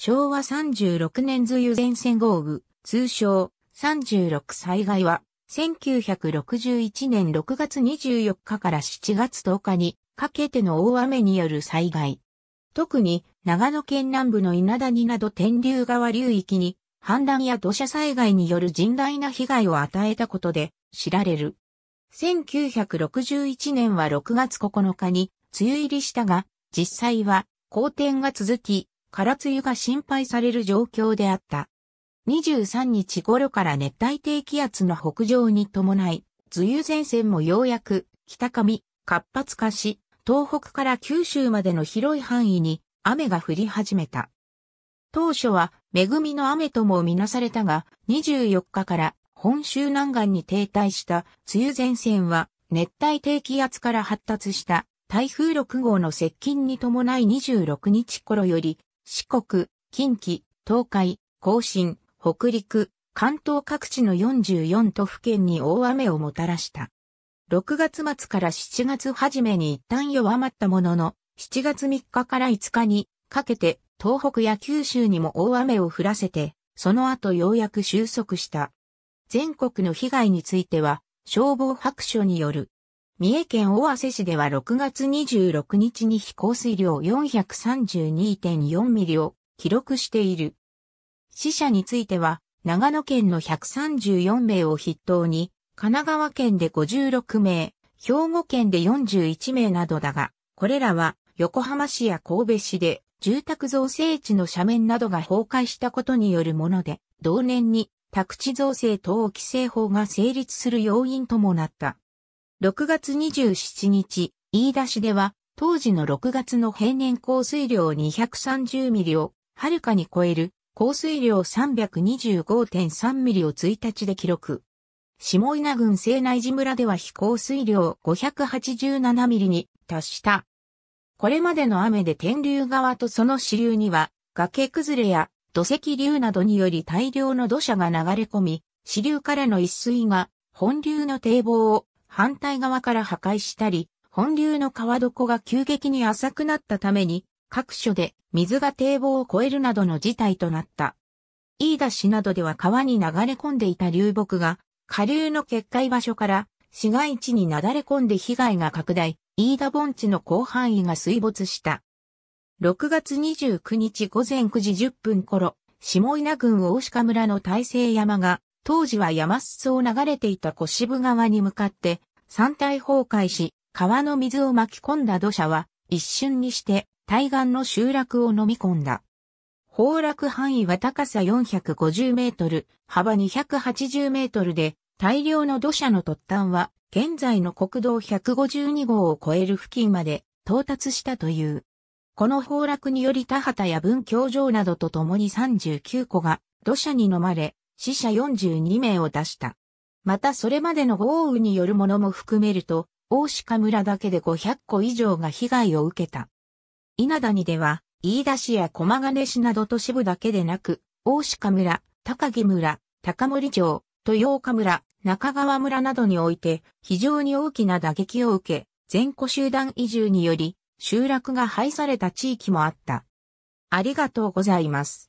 昭和36年梅雨前線豪雨、通称36災害は、1961年6月24日から7月10日にかけての大雨による災害。特に長野県南部の稲谷など天竜川流域に氾濫や土砂災害による甚大な被害を与えたことで知られる。1961年は6月9日に梅雨入りしたが、実際は好天が続き、空梅雨が心配される状況であった。23日頃から熱帯低気圧の北上に伴い、梅雨前線もようやく北上、活発化し、東北から九州までの広い範囲に雨が降り始めた。当初は恵みの雨ともみなされたが、24日から本州南岸に停滞した梅雨前線は熱帯低気圧から発達した台風6号の接近に伴い26日頃より四国、近畿、東海、甲信、北陸、関東各地の44都府県に大雨をもたらした。6月末から7月初めに一旦弱まったものの、7月3日から5日にかけて東北や九州にも大雨を降らせて、その後ようやく収束した。全国の被害については、消防白書による三重県尾鷲市では6月26日に飛行水量432.4ミリを記録している。死者については、長野県の134名を筆頭に、神奈川県で56名、兵庫県で41名などだが、これらは横浜市や神戸市で住宅造成地の斜面などが崩壊したことによるもので、同年に宅地造成等規制法が成立する要因ともなった。6月27日、飯田市では、当時の6月の平年降水量230ミリを、はるかに超える、降水量325.3ミリを1日で記録。下稲郡西内寺村では非降水量587ミリに達した。これまでの雨で天竜川とその支流には、崖崩れや土石流などにより大量の土砂が流れ込み、支流からの一水が本流の堤防を反対側から破壊したり、本流の川床が急激に浅くなったために、各所で水が堤防を越えるなどの事態となった。飯田市などでは川に流れ込んでいた流木が、下流の決壊場所から市街地になだれ込んで被害が拡大、飯田盆地の広範囲が水没した。6月29日午前9時10分頃、下稲郡大鹿村の大成山が当時は山裾を流れていた小渋川に向かって山体崩壊し、川の水を巻き込んだ土砂は一瞬にして対岸の集落を飲み込んだ。崩落範囲は高さ450メートル、幅280メートルで、大量の土砂の突端は、現在の国道152号を超える付近まで到達したという。この崩落により田畑や文教場などとともに39個が土砂に飲まれ、死者42名を出した。またそれまでの豪雨によるものも含めると、大鹿村だけで500個以上が被害を受けた。稲谷では、飯田市や駒金市など都市部だけでなく、大鹿村、高木村、高森町、豊岡村、中川村などにおいて非常に大きな打撃を受け、全戸集団移住により集落が廃された地域もあった。ありがとうございます。